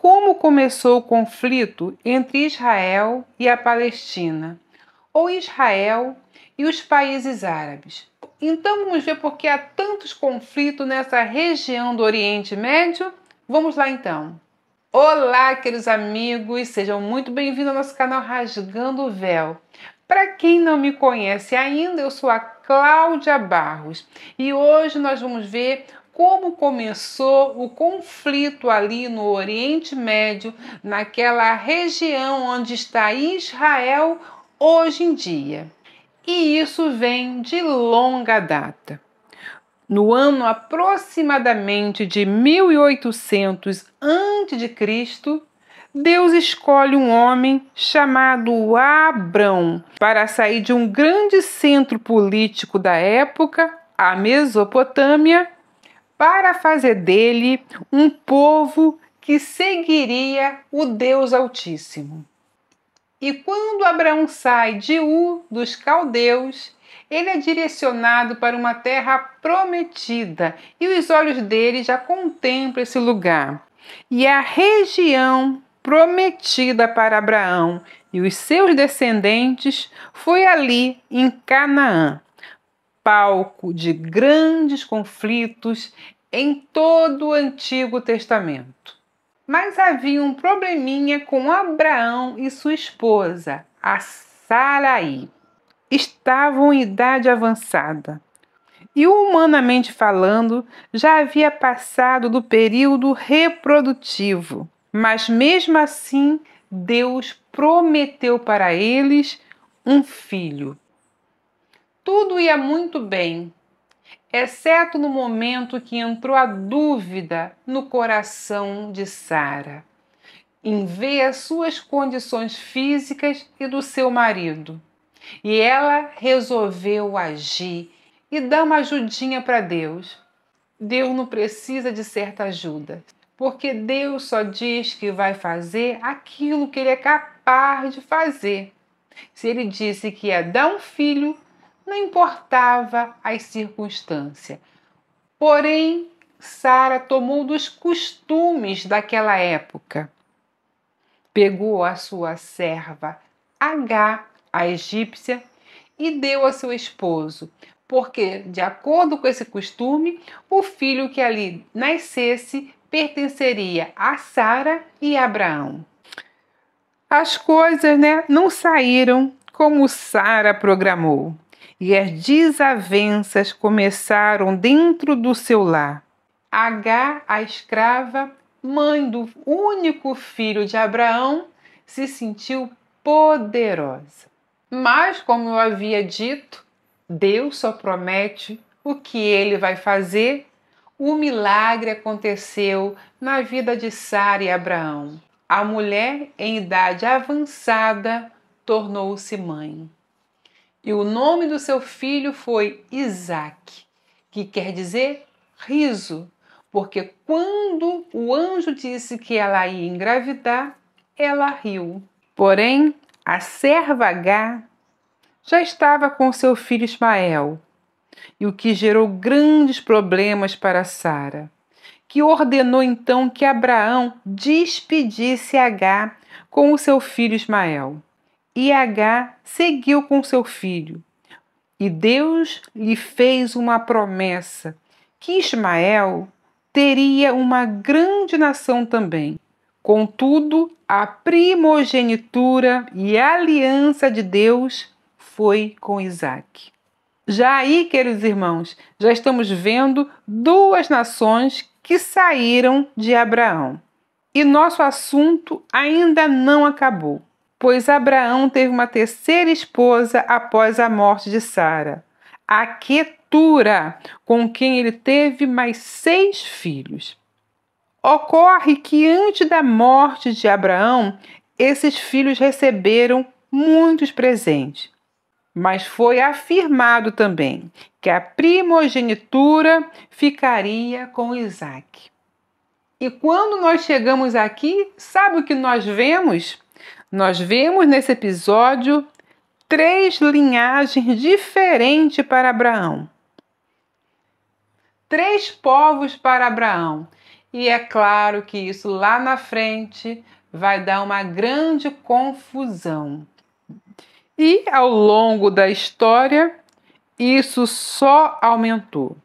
como começou o conflito entre Israel e a Palestina, ou Israel e os países árabes. Então vamos ver por que há tantos conflitos nessa região do Oriente Médio? Vamos lá então. Olá, queridos amigos, sejam muito bem-vindos ao nosso canal Rasgando o Véu. Para quem não me conhece ainda, eu sou a Cláudia Barros e hoje nós vamos ver como começou o conflito ali no Oriente Médio, naquela região onde está Israel hoje em dia. E isso vem de longa data. No ano aproximadamente de 1800 a.C., Deus escolhe um homem chamado Abrão para sair de um grande centro político da época, a Mesopotâmia, para fazer dele um povo que seguiria o Deus Altíssimo. E quando Abraão sai de U, dos caldeus, ele é direcionado para uma terra prometida e os olhos dele já contemplam esse lugar. E a região prometida para Abraão e os seus descendentes foi ali em Canaã palco de grandes conflitos em todo o Antigo Testamento. Mas havia um probleminha com Abraão e sua esposa, a Saraí. Estavam em idade avançada e, humanamente falando, já havia passado do período reprodutivo. Mas mesmo assim, Deus prometeu para eles um filho. Tudo ia muito bem, exceto no momento que entrou a dúvida no coração de Sara, em ver as suas condições físicas e do seu marido. E ela resolveu agir e dar uma ajudinha para Deus. Deus não precisa de certa ajuda, porque Deus só diz que vai fazer aquilo que ele é capaz de fazer. Se ele disse que ia dar um filho, não importava as circunstâncias. Porém, Sara tomou dos costumes daquela época. Pegou a sua serva H, a egípcia, e deu a seu esposo, porque, de acordo com esse costume, o filho que ali nascesse pertenceria a Sara e Abraão. As coisas né, não saíram como Sara programou e as desavenças começaram dentro do seu lar. H, a escrava, mãe do único filho de Abraão, se sentiu poderosa. Mas, como eu havia dito, Deus só promete o que ele vai fazer. O milagre aconteceu na vida de Sara e Abraão. A mulher, em idade avançada, tornou-se mãe. E o nome do seu filho foi Isaac, que quer dizer riso, porque quando o anjo disse que ela ia engravidar, ela riu. Porém, a serva H já estava com seu filho Ismael, e o que gerou grandes problemas para Sara, que ordenou então que Abraão despedisse H com o seu filho Ismael. E Agar seguiu com seu filho. E Deus lhe fez uma promessa que Ismael teria uma grande nação também. Contudo, a primogenitura e a aliança de Deus foi com Isaac. Já aí, queridos irmãos, já estamos vendo duas nações que saíram de Abraão. E nosso assunto ainda não acabou pois Abraão teve uma terceira esposa após a morte de Sara, a Quetura, com quem ele teve mais seis filhos. Ocorre que antes da morte de Abraão, esses filhos receberam muitos presentes. Mas foi afirmado também que a primogenitura ficaria com Isaac. E quando nós chegamos aqui, sabe o que nós vemos? Nós vemos nesse episódio três linhagens diferentes para Abraão. Três povos para Abraão. E é claro que isso lá na frente vai dar uma grande confusão. E ao longo da história, isso só aumentou.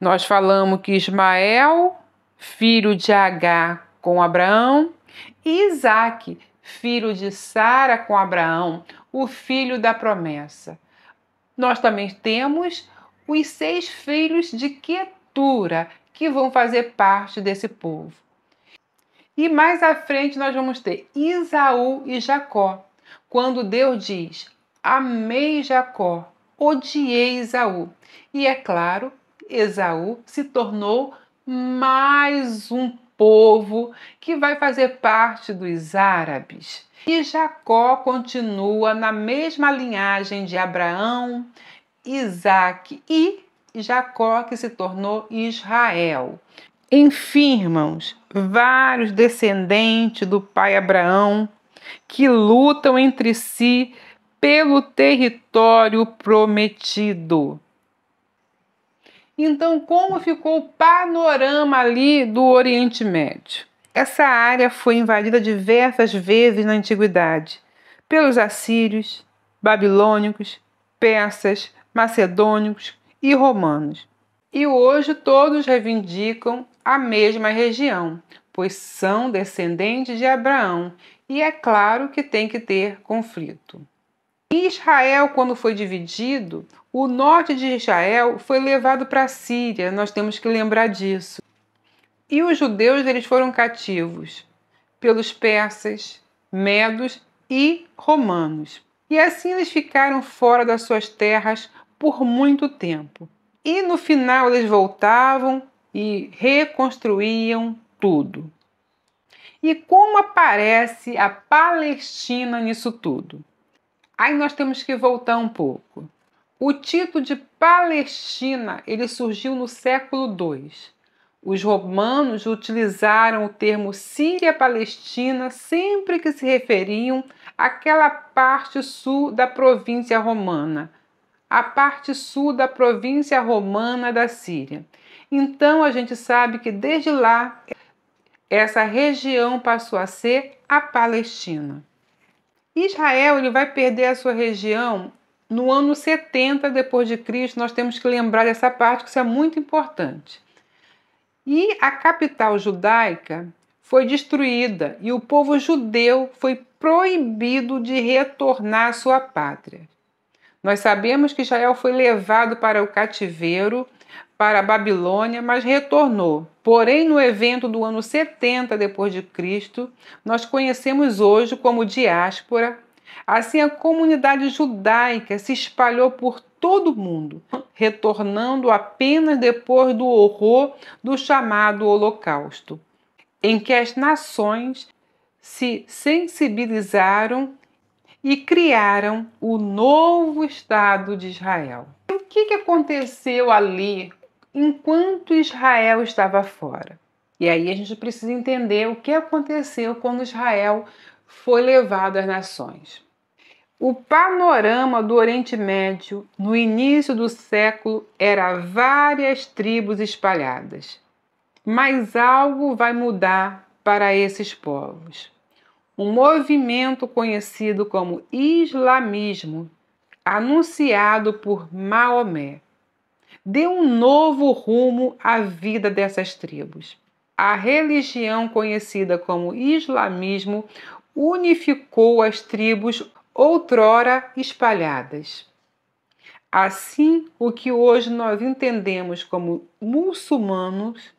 Nós falamos que Ismael, filho de Agar com Abraão, e Isaac, filho de Sara com Abraão, o filho da promessa. Nós também temos os seis filhos de Quetura, que vão fazer parte desse povo. E mais à frente nós vamos ter Isaú e Jacó, quando Deus diz: Amei Jacó, odiei Isaú. E é claro, Esaú se tornou mais um povo que vai fazer parte dos árabes. E Jacó continua na mesma linhagem de Abraão, Isaac e Jacó, que se tornou Israel. Enfim, irmãos, vários descendentes do pai Abraão que lutam entre si pelo território prometido. Então, como ficou o panorama ali do Oriente Médio? Essa área foi invadida diversas vezes na antiguidade pelos assírios, babilônicos, persas, macedônicos e romanos. E hoje todos reivindicam a mesma região, pois são descendentes de Abraão, e é claro que tem que ter conflito. Em Israel, quando foi dividido, o norte de Israel foi levado para a Síria, nós temos que lembrar disso. E os judeus eles foram cativos pelos persas, medos e romanos. E assim eles ficaram fora das suas terras por muito tempo. E no final eles voltavam e reconstruíam tudo. E como aparece a Palestina nisso tudo? Aí nós temos que voltar um pouco. O título de Palestina ele surgiu no século II. Os romanos utilizaram o termo Síria-Palestina sempre que se referiam àquela parte sul da província romana, a parte sul da província romana da Síria. Então a gente sabe que desde lá essa região passou a ser a Palestina. Israel ele vai perder a sua região no ano 70 depois de Cristo. Nós temos que lembrar dessa parte que isso é muito importante. E a capital judaica foi destruída e o povo judeu foi proibido de retornar à sua pátria. Nós sabemos que Israel foi levado para o cativeiro para a Babilônia, mas retornou. Porém, no evento do ano 70 depois de Cristo, nós conhecemos hoje como diáspora. Assim, a comunidade judaica se espalhou por todo o mundo, retornando apenas depois do horror do chamado Holocausto, em que as nações se sensibilizaram e criaram o novo Estado de Israel. O que aconteceu ali enquanto Israel estava fora. E aí a gente precisa entender o que aconteceu quando Israel foi levado às nações. O panorama do Oriente Médio no início do século era várias tribos espalhadas. Mas algo vai mudar para esses povos. Um movimento conhecido como islamismo, anunciado por Maomé, deu um novo rumo à vida dessas tribos. A religião conhecida como islamismo unificou as tribos outrora espalhadas. Assim, o que hoje nós entendemos como muçulmanos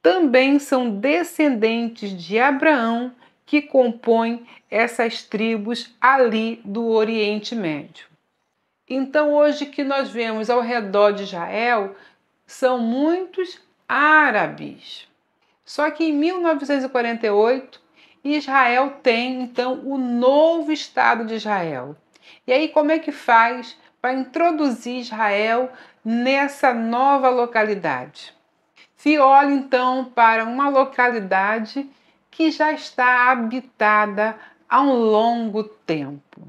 também são descendentes de Abraão que compõem essas tribos ali do Oriente Médio. Então, hoje que nós vemos ao redor de Israel são muitos árabes. Só que em 1948, Israel tem então o novo Estado de Israel. E aí, como é que faz para introduzir Israel nessa nova localidade? Se olha então para uma localidade que já está habitada há um longo tempo.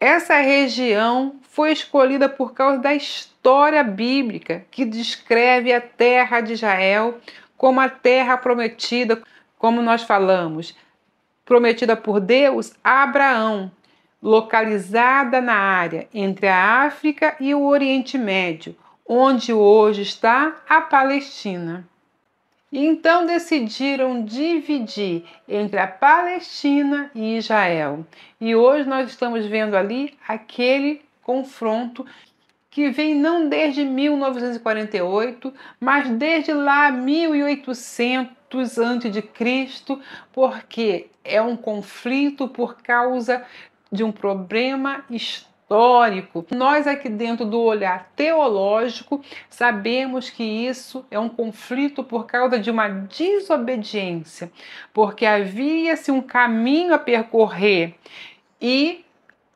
Essa região foi escolhida por causa da história bíblica que descreve a terra de Israel como a terra prometida, como nós falamos, prometida por Deus a Abraão, localizada na área entre a África e o Oriente Médio, onde hoje está a Palestina então decidiram dividir entre a Palestina e Israel. E hoje nós estamos vendo ali aquele confronto que vem não desde 1948, mas desde lá 1800 antes de Cristo, porque é um conflito por causa de um problema histórico histórico, nós aqui dentro do olhar teológico sabemos que isso é um conflito por causa de uma desobediência, porque havia-se um caminho a percorrer e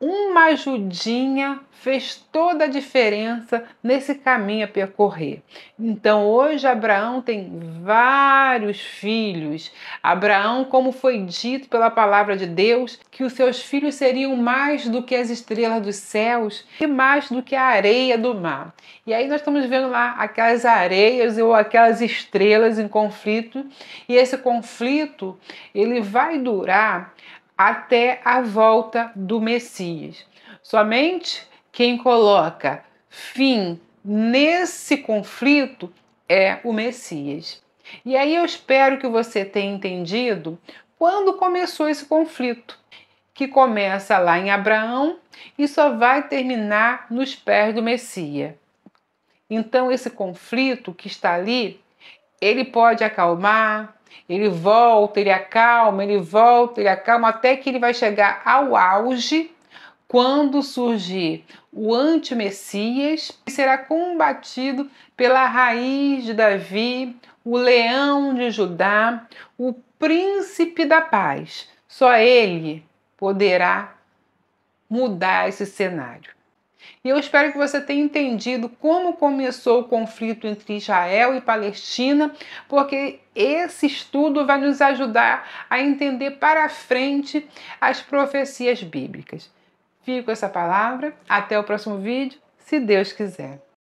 uma ajudinha fez toda a diferença nesse caminho a percorrer. Então hoje Abraão tem vários filhos. Abraão, como foi dito pela palavra de Deus, que os seus filhos seriam mais do que as estrelas dos céus e mais do que a areia do mar. E aí nós estamos vendo lá aquelas areias ou aquelas estrelas em conflito, e esse conflito ele vai durar até a volta do Messias. Somente quem coloca fim nesse conflito é o Messias. E aí eu espero que você tenha entendido quando começou esse conflito, que começa lá em Abraão e só vai terminar nos pés do Messias. Então esse conflito que está ali, ele pode acalmar, ele volta, ele acalma, ele volta, ele acalma, até que ele vai chegar ao auge quando surgir o anti-messias, que será combatido pela raiz de Davi, o leão de Judá, o príncipe da paz. Só ele poderá mudar esse cenário. E eu espero que você tenha entendido como começou o conflito entre Israel e Palestina, porque esse estudo vai nos ajudar a entender para frente as profecias bíblicas. Fico com essa palavra, até o próximo vídeo, se Deus quiser.